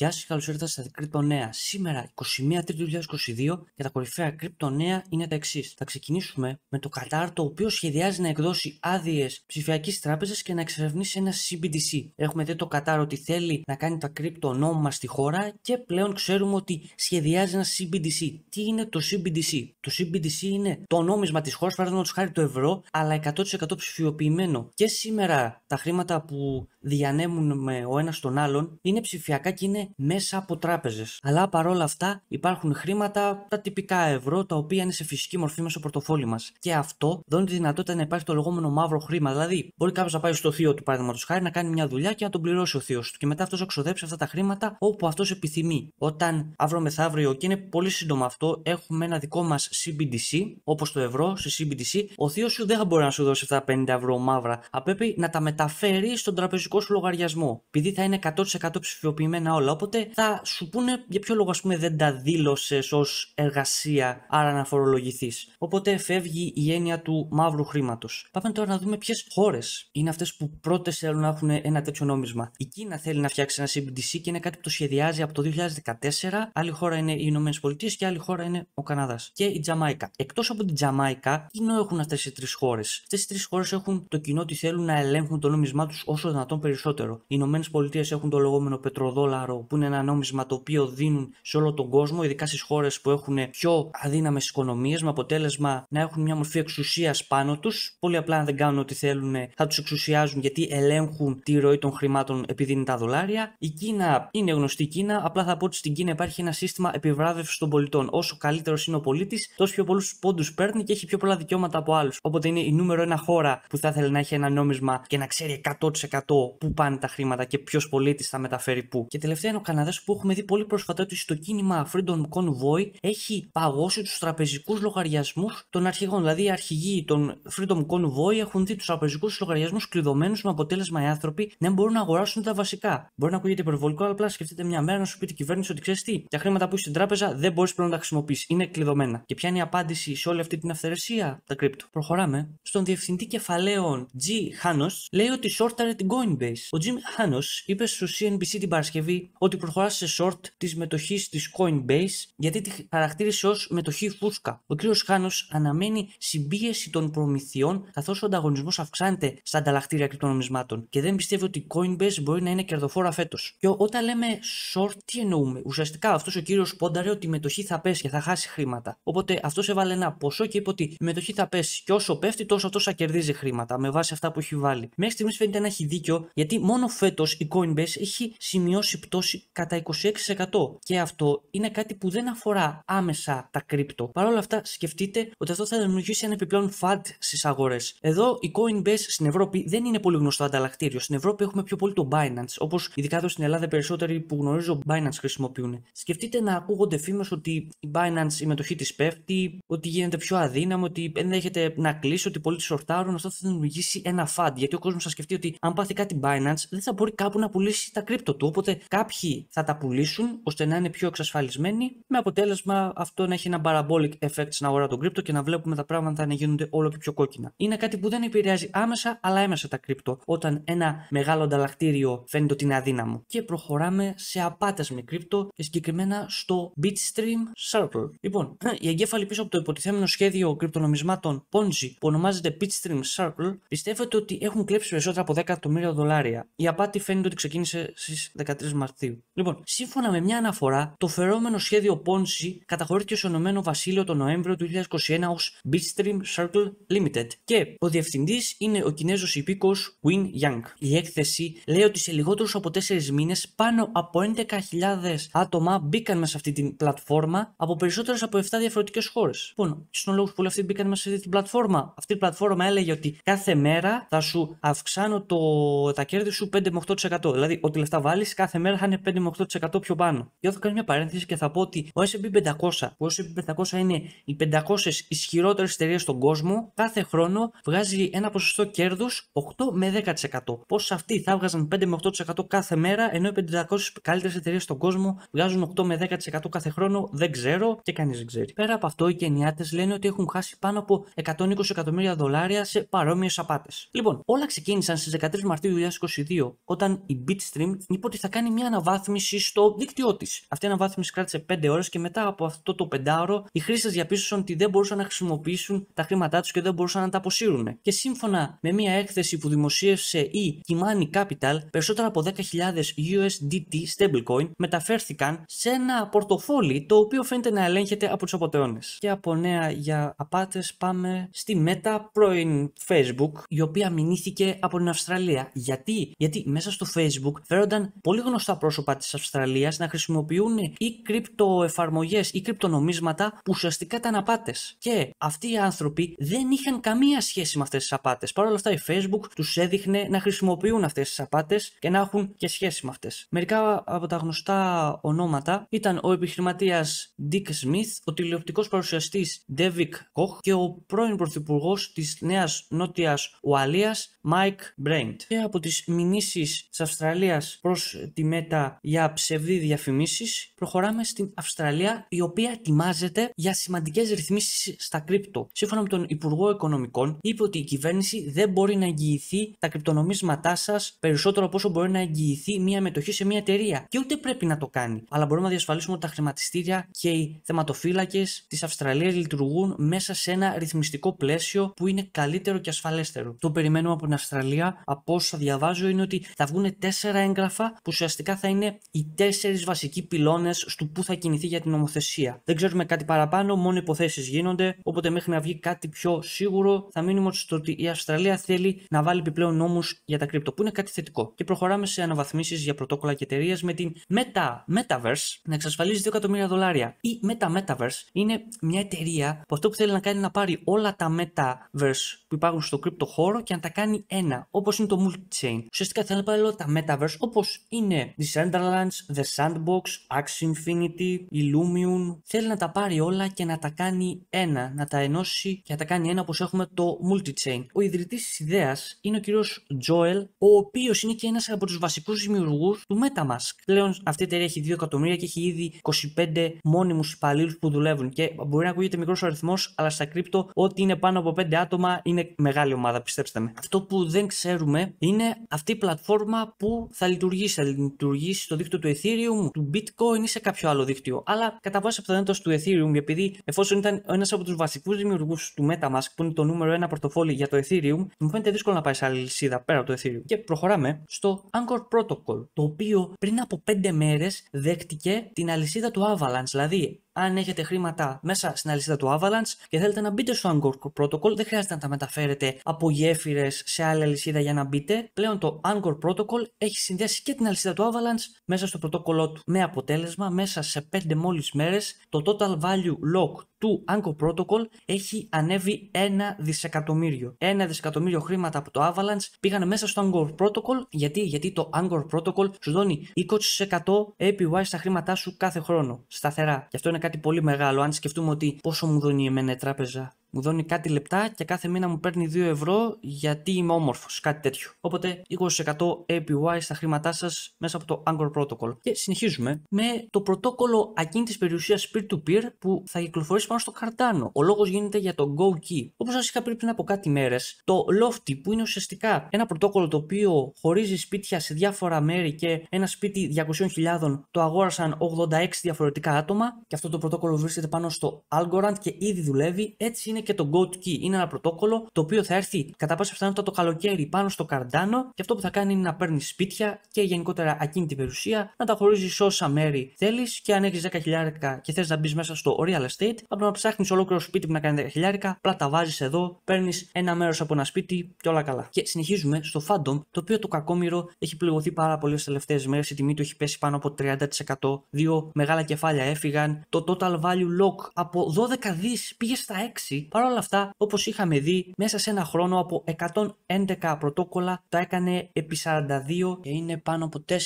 Γεια σας, καλώς ήρθατε στα κρυπτονέα. Σήμερα, 21 Τρίτου 2022, και τα κορυφαία κρυπτονέα Νέα είναι τα εξής. Θα ξεκινήσουμε με το Κατάρ, το οποίο σχεδιάζει να εκδώσει άδειες ψηφιακής τράπεζας και να εξερευνήσει ένα CBDC. Έχουμε δει το Κατάρ ότι θέλει να κάνει τα Crypto στη χώρα και πλέον ξέρουμε ότι σχεδιάζει ένα CBDC. Τι είναι το CBDC, Το CBDC είναι το νόμισμα της χώρας, παραδείγματος χάρη το ευρώ, αλλά 100% ψηφιοποιημένο. Και σήμερα τα χρήματα που διανέμουν ο ένας τον άλλον είναι ψηφιακά και είναι μέσα από τράπεζες. Αλλά παρόλα αυτά υπάρχουν χρήματα, τα τυπικά ευρώ, τα οποία είναι σε φυσική μορφή μέσα στο πορτοφόλι μας. Και αυτό δώνει τη δυνατότητα να υπάρχει το λεγόμενο μαύρο χρήμα. Δηλαδή, μπορεί κάποιος να πάει στο θείο του, παραδείγματος χάρη, να κάνει μια δουλειά και να τον πληρώσει ο θείος του. Και μετά αυτός να ξοδέψει αυτά τα χρήματα όπου αυτός επιθυμεί. Όταν αύριο μεθαύριο, και είναι πολύ σύντομα αυτό, έχουμε ένα δικό μας CBDC, όπως το ευρώ, σε CBDC, ο θείος σου δεν θα μπορεί να σου δώσει αυτά τα 50 ευρώ μαύρα. Απέπει να τα μεταφέρει στον τραπεζικό σου λογαριασμό. Επειδή θα είναι 100% ψηφιοποιημένα όλα, Οπότε θα σου πούνε για ποιο λόγο, δεν τα δήλωσες ως εργασία, άρα να φορολογηθείς. Οπότε φεύγει η έννοια του μαύρου χρήματος. Πάμε τώρα να δούμε ποιες χώρες είναι αυτές που πρώτες θέλουν να έχουν ένα τέτοιο νόμισμα. Η Κίνα θέλει να φτιάξει ένα CBDC και είναι κάτι που το σχεδιάζει από το 2014. Άλλη χώρα είναι οι Ηνωμένες Πολιτείες και άλλη χώρα είναι ο Καναδάς. Και η Τζαμάικα. Εκτός από την Τζαμάικα, κοινό έχουν αυτές οι τρεις χώρες. Αυτές οι τρεις χώρες έχουν το κοινό ότι θέλουν να ελέγχουν το νόμισμά τους όσο δυνατόν περισσότερο. Οι Ηνωμένες Πολιτείες έχουν το λεγόμενο πετροδόλαρο που είναι ένα νόμισμα το οποίο δίνουν σε όλο τον κόσμο, ειδικά στις χώρες που έχουν πιο αδύναμες οικονομίες, με αποτέλεσμα να έχουν μια μορφή εξουσίας πάνω τους. Πολύ απλά, αν δεν κάνουν ό,τι θέλουν, θα τους εξουσιάζουν γιατί ελέγχουν τη ροή των χρημάτων επειδή είναι τα δολάρια. Η Κίνα είναι γνωστή Κίνα, απλά θα πω ότι στην Κίνα υπάρχει ένα σύστημα επιβράβευση των πολιτών. Όσο καλύτερος είναι ο πολίτης, τόσο πιο πολλούς πόντους παίρνει και έχει πιο πολλά δικαιώματα από άλλους. Οπότε είναι η νούμερο ένα χώρα που θα ήθελε να έχει ένα νόμισμα και να ξέρει 100% πού πάνε τα χρήματα και ποιος πολίτης θα μεταφέρει πού. Και τελευταία ο Καναδάς που έχουμε δει πολύ πρόσφατα ότι στο κίνημα Freedom Convoy έχει παγώσει τους τραπεζικούς λογαριασμούς των αρχηγών. Δηλαδή, οι αρχηγοί των Freedom Convoy έχουν δει τους τραπεζικούς λογαριασμούς κλειδωμένους με αποτέλεσμα οι άνθρωποι να μπορούν να αγοράσουν τα βασικά. Μπορεί να ακούγεται υπερβολικό, αλλά απλά σκεφτείτε μια μέρα να σου πει την κυβέρνηση ότι ξέρεις τι, τα χρήματα που έχει στην τράπεζα δεν μπορείς πλέον να τα χρησιμοποιήσεις. Είναι κλειδωμένα. Και ποια είναι η απάντηση σε όλη αυτή την αυθαιρεσία, τα κρύπτο. Προχωράμε. Στον διευθυντή κεφαλαίων G. Hanos λέει ότι σόρταρε την Coinbase. Ο Jim Hanos είπε στο CNBC την Παρασκευή ότι προχωράς σε short της μετοχής της Coinbase γιατί τη χαρακτήρισε ως μετοχή φούσκα. Ο κ. Χάνος αναμένει συμπίεση των προμηθειών καθώς ο ανταγωνισμός αυξάνεται στα ανταλλακτήρια κρυπτονομισμάτων και δεν πιστεύει ότι η Coinbase μπορεί να είναι κερδοφόρα φέτος. Και όταν λέμε short, τι εννοούμε. Ουσιαστικά αυτός ο κύριος πόνταρε ότι η μετοχή θα πέσει και θα χάσει χρήματα. Οπότε αυτός έβαλε ένα ποσό και είπε ότι η μετοχή θα πέσει. Και όσο πέφτει, τόσο αυτός θα κερδίζει χρήματα με βάση αυτά που έχει βάλει. Μέχρι στιγμής φαίνεται να έχει δίκιο γιατί μόνο φέτος η Coinbase έχει σημειώσει πτώση κατά 26%. Και αυτό είναι κάτι που δεν αφορά άμεσα τα κρύπτο. Παρ' όλα αυτά, σκεφτείτε ότι αυτό θα δημιουργήσει ένα επιπλέον φαντ στις αγορές. Εδώ η Coinbase στην Ευρώπη δεν είναι πολύ γνωστό ανταλλακτήριο. Στην Ευρώπη έχουμε πιο πολύ το Binance, όπως ειδικά εδώ στην Ελλάδα περισσότεροι που γνωρίζω Binance χρησιμοποιούν. Σκεφτείτε να ακούγονται φήμες ότι η Binance η μετοχή της πέφτει, ότι γίνεται πιο αδύναμο, ότι ενδέχεται να κλείσει, ότι πολλοί τη σορτάρουν. Αυτό θα δημιουργήσει ένα φαντ. Γιατί ο κόσμος θα σκεφτεί ότι αν πάθει κάτι Binance, δεν θα μπορεί κάπου να πουλήσει τα κρύπτο του. Οπότε κάποιοι θα τα πουλήσουν ώστε να είναι πιο εξασφαλισμένοι, με αποτέλεσμα αυτό να έχει ένα parabolic effect στην αγορά των κρύπτο και να βλέπουμε τα πράγματα να γίνονται όλο και πιο κόκκινα. Είναι κάτι που δεν επηρεάζει άμεσα αλλά έμεσα τα κρύπτο όταν ένα μεγάλο ανταλλακτήριο φαίνεται ότι είναι αδύναμο. Και προχωράμε σε απάτες με κρύπτο και συγκεκριμένα στο Bitstream Circle. Λοιπόν, η εγκέφαλοι πίσω από το υποτιθέμενο σχέδιο κρυπτονομισμάτων Ponzi που ονομάζεται Bitstream Circle πιστεύετε ότι έχουν κλέψει περισσότερα από 10 εκατομμύρια δολάρια. Η απάτη φαίνεται ότι ξεκίνησε στις 13 Μαρτίου. Λοιπόν, σύμφωνα με μια αναφορά, το φερόμενο σχέδιο Ponzi καταχωρήθηκε στο Ηνωμένο Βασίλειο τον Νοέμβριο του 2021 ως Bitstream Circle Limited και ο διευθυντής είναι ο Κινέζος υπήκος Win Yang. Η έκθεση λέει ότι σε λιγότερους από 4 μήνες πάνω από 11.000 άτομα μπήκαν μέσα σε αυτή την πλατφόρμα από περισσότερες από 7 διαφορετικές χώρες. Λοιπόν, ο λόγος που αυτοί μπήκαν μέσα σε αυτή την πλατφόρμα, αυτή η πλατφόρμα έλεγε ότι κάθε μέρα θα σου αυξάνω το, τα κέρδη σου 5 με 8%. Δηλαδή, ό,τι λεφτά βάλεις, κάθε μέρα θα είναι 5 με 8% πιο πάνω. Και θα κάνω μια παρένθεση και θα πω ότι ο SP500, ο SP500 είναι οι 500 ισχυρότερες εταιρείες στον κόσμο, κάθε χρόνο βγάζει ένα ποσοστό κέρδους 8 με 10%. Πώς αυτοί θα βγάζαν 5 με 8% κάθε μέρα, ενώ οι 500 καλύτερες εταιρείες στον κόσμο βγάζουν 8 με 10% κάθε χρόνο, δεν ξέρω και κανείς δεν ξέρει. Πέρα από αυτό, οι Κενιάτες λένε ότι έχουν χάσει πάνω από 120 εκατομμύρια δολάρια σε παρόμοιες απάτες. Λοιπόν, όλα ξεκίνησαν στις 13 Μαρτίου 2022, όταν η Bitstream είπε ότι θα κάνει μια αναβάθμιση αναβάθμιση στο δίκτυό της. Αυτή η αναβάθμιση κράτησε 5 ώρες και μετά από αυτό το 5ωρο οι χρήστες διαπίστωσαν ότι δεν μπορούσαν να χρησιμοποιήσουν τα χρήματά τους και δεν μπορούσαν να τα αποσύρουν. Και σύμφωνα με μια έκθεση που δημοσίευσε η Kimani Capital, περισσότερα από 10.000 USDT stablecoin μεταφέρθηκαν σε ένα πορτοφόλι το οποίο φαίνεται να ελέγχεται από τους αποτεώνε. Και από νέα για απάτες πάμε στη Meta, πρώην Facebook, η οποία μηνύθηκε από την Αυστραλία. Γιατί, Γιατί μέσα στο Facebook φέρονταν πολύ γνωστά προ πρόσωπα της Αυστραλίας να χρησιμοποιούν ή κρυπτοεφαρμογέ ή κρυπτονομίσματα που ουσιαστικά ήταν απάτες. Και αυτοί οι άνθρωποι δεν είχαν καμία σχέση με αυτές τις απάτες. Παρ' όλα αυτά, η Facebook τους έδειχνε να χρησιμοποιούν αυτές τις απάτες και να έχουν και σχέση με αυτές. Μερικά από τα γνωστά ονόματα ήταν ο επιχειρηματίας Dick Smith, ο τηλεοπτικός παρουσιαστής Devic Koch και ο πρώην πρωθυπουργός της Νέας Νότιας Ουαλίας Mike Brain, Και από τις μηνύσεις της Αυστραλίας προς τη μέτα για ψευδή διαφημίσεις, προχωράμε στην Αυστραλία, η οποία ετοιμάζεται για σημαντικές ρυθμίσεις στα κρύπτο. Σύμφωνα με τον Υπουργό Οικονομικών, είπε ότι η κυβέρνηση δεν μπορεί να εγγυηθεί τα κρυπτονομίσματά σας περισσότερο από όσο μπορεί να εγγυηθεί μία μετοχή σε μία εταιρεία. Και ούτε πρέπει να το κάνει. Αλλά μπορούμε να διασφαλίσουμε ότι τα χρηματιστήρια και οι θεματοφύλακες της Αυστραλίας λειτουργούν μέσα σε ένα ρυθμιστικό πλαίσιο που είναι καλύτερο και ασφαλέστερο. Το περιμένουμε από την Αυστραλία. Από όσα διαβάζω είναι ότι θα βγουν τέσσερα έγγραφα που ουσιαστικά θα είναι οι τέσσερις βασικοί πυλώνες του που θα κινηθεί για την νομοθεσία. Δεν ξέρουμε κάτι παραπάνω, μόνο υποθέσεις γίνονται. Οπότε μέχρι να βγει κάτι πιο σίγουρο, θα μείνουμε στο ότι η Αυστραλία θέλει να βάλει επιπλέον νόμους για τα κρύπτο, που είναι κάτι θετικό. Και προχωράμε σε αναβαθμίσεις για πρωτόκολλα και εταιρείες με την Meta Metaverse να εξασφαλίζει 2 εκατομμύρια δολάρια. Η Meta Metaverse είναι μια εταιρεία που αυτό που θέλει να κάνει είναι να πάρει όλα τα Metaverse που υπάρχουν στο κρύπτο χώρο και να τα κάνει ένα, όπως είναι το Multichain. Ουσιαστικά θέλει να πάρει όλα τα Metaverse όπως είναι Design Decentralands, The Sandbox, Axie Infinity, Illumion. Θέλει να τα πάρει όλα και να τα κάνει ένα, να τα ενώσει και να τα κάνει ένα όπως έχουμε το Multichain. Ο ιδρυτής της ιδέας είναι ο κύριος Joel, ο οποίος είναι και ένας από τους βασικούς δημιουργούς του MetaMask. Πλέον αυτή η εταιρεία έχει 2 εκατομμύρια και έχει ήδη 25 μόνιμους υπαλλήλους που δουλεύουν και μπορεί να ακούγεται μικρός ο αριθμός, αλλά στα κρύπτο ό,τι είναι πάνω από 5 άτομα είναι μεγάλη ομάδα, πιστέψτε με. Αυτό που δεν ξέρουμε είναι αυτή η πλατφόρμα που θα λειτουργήσει. Θα λειτουργήσει λειτουργήσει στο δίκτυο του Ethereum, του Bitcoin ή σε κάποιο άλλο δίκτυο. Αλλά κατά βάση πιθανότητα του Ethereum, επειδή εφόσον ήταν ένας από τους βασικούς δημιουργούς του MetaMask, που είναι το νούμερο ένα πορτοφόλι για το Ethereum, μου φαίνεται δύσκολο να πάει σε άλλη λυσίδα πέρα από το Ethereum. Και προχωράμε στο Anchor Protocol, το οποίο πριν από 5 μέρες δέχτηκε την αλυσίδα του Avalanche, δηλαδή αν έχετε χρήματα μέσα στην αλυσίδα του Avalanche και θέλετε να μπείτε στο Angkor Protocol, δεν χρειάζεται να τα μεταφέρετε από γέφυρες σε άλλη αλυσίδα για να μπείτε. Πλέον το Angkor Protocol έχει συνδέσει και την αλυσίδα του Avalanche μέσα στο πρωτόκολλό του. Με αποτέλεσμα, μέσα σε 5 μόλις μέρες, το total value lock του Anchor Protocol έχει ανέβει ένα δισεκατομμύριο. Ένα δισεκατομμύριο χρήματα από το Avalanche πήγαν μέσα στο Anchor Protocol. Γιατί, γιατί το Anchor Protocol σου δώνει 20% APY στα χρήματά σου κάθε χρόνο. Σταθερά. Και αυτό είναι κάτι πολύ μεγάλο. Αν σκεφτούμε ότι πόσο μου δώνει εμένα η τράπεζα μου δώνει κάτι λεπτά και κάθε μήνα μου παίρνει 2 ευρώ γιατί είμαι όμορφος, κάτι τέτοιο. Οπότε 20% APY στα χρήματά σας μέσα από το Anchor Protocol. Και συνεχίζουμε με το πρωτόκολλο ακίνητης περιουσίας peer-to-peer που θα κυκλοφορήσει πάνω στο καρτάνο Ο λόγος γίνεται για το Go Key. Όπως σας είχα πει πριν από κάτι μέρες, το Lofty που είναι ουσιαστικά ένα πρωτόκολλο το οποίο χωρίζει σπίτια σε διάφορα μέρη και ένα σπίτι 200.000 το αγόρασαν 86 διαφορετικά άτομα και αυτό το πρωτόκολλο βρίσκεται πάνω στο Algorand και ήδη δουλεύει. Έτσι είναι είναι και το Goat Key Είναι ένα πρωτόκολλο το οποίο θα έρθει κατά πάσα πιθανότητα το καλοκαίρι πάνω στο καρτάνο και αυτό που θα κάνει είναι να παίρνεις σπίτια και γενικότερα ακίνητη περιουσία, να τα χωρίζεις όσα μέρη θέλεις και αν έχεις 10.000 και θες να μπεις μέσα στο real estate, από να ψάχνεις ολόκληρο σπίτι που να κάνει 10.000, απλά τα βάζεις εδώ, παίρνεις ένα μέρος από ένα σπίτι και όλα καλά. Και συνεχίζουμε στο Phantom, το οποίο το κακόμοιρο έχει πληγωθεί πάρα πολύ στις τελευταίες μέρες. Η τιμή του έχει πέσει πάνω από 30%. Δύο μεγάλα κεφάλια έφυγαν. Το total value lock από 12 δις πήγε στα 6 Παρ' όλα αυτά, όπως είχαμε δει, μέσα σε ένα χρόνο από 111 πρωτόκολλα τα έκανε επί 42 και είναι πάνω από 4.000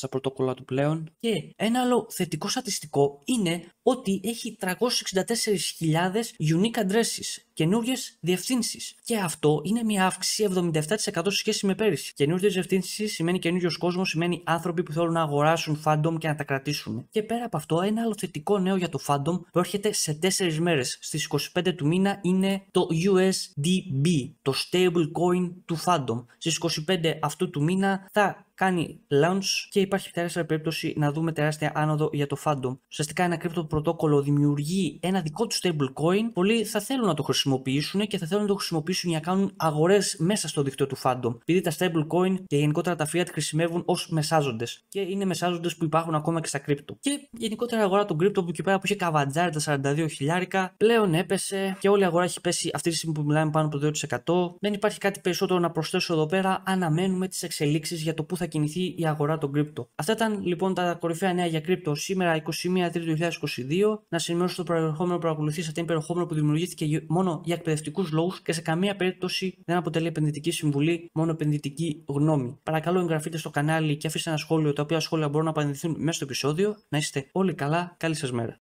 τα πρωτόκολλα του πλέον. Και ένα άλλο θετικό στατιστικό είναι ότι έχει 364.000 unique addresses, καινούριες διευθύνσεις. Και αυτό είναι μια αύξηση 77% σε σχέση με πέρυσι. Καινούριες διευθύνσεις σημαίνει καινούριο κόσμο, σημαίνει άνθρωποι που θέλουν να αγοράσουν φάντομ και να τα κρατήσουν. Και πέρα από αυτό, ένα άλλο θετικό νέο για το φάντομ προέρχεται σε 4 μέρες, στις 25 του μήνα είναι το USDB, το stablecoin του Phantom. Στις 25 αυτού του μήνα θα κάνει launch και υπάρχει τεράστια περίπτωση να δούμε τεράστια άνοδο για το phantom. Ουσιαστικά ένα crypto πρωτόκολλο δημιουργεί ένα δικό του stablecoin. Πολλοί θα θέλουν να το χρησιμοποιήσουν και θα θέλουν να το χρησιμοποιήσουν για να κάνουν αγορές μέσα στο δίκτυο του phantom. Επειδή τα stablecoin και γενικότερα τα fiat χρησιμεύουν ως μεσάζοντες και είναι μεσάζοντες που υπάρχουν ακόμα και στα crypto. Και γενικότερα η αγορά των crypto που εκεί πέρα που είχε καβατζάρει τα 42 χιλιάρικα πλέον έπεσε και όλη η αγορά έχει πέσει αυτή τη στιγμή που μιλάμε πάνω από το 2%. Δεν υπάρχει κάτι περισσότερο να προσθέσω εδώ πέρα. Αναμένουμε τις εξελίξεις για το πού θα θα κινηθεί η αγορά των κρύπτο. Αυτά ήταν λοιπόν τα κορυφαία νέα για κρύπτο σήμερα 21 Τρίτου 2022. Να σημειώσω το προερχόμενο που παρακολουθήσατε είναι περιεχόμενο που δημιουργήθηκε μόνο για εκπαιδευτικούς λόγους και σε καμία περίπτωση δεν αποτελεί επενδυτική συμβουλή, μόνο επενδυτική γνώμη. Παρακαλώ εγγραφείτε στο κανάλι και αφήστε ένα σχόλιο, τα οποία σχόλια μπορούν να απαντηθούν μέσα στο επεισόδιο. Να είστε όλοι καλά. Καλή σας μέρα.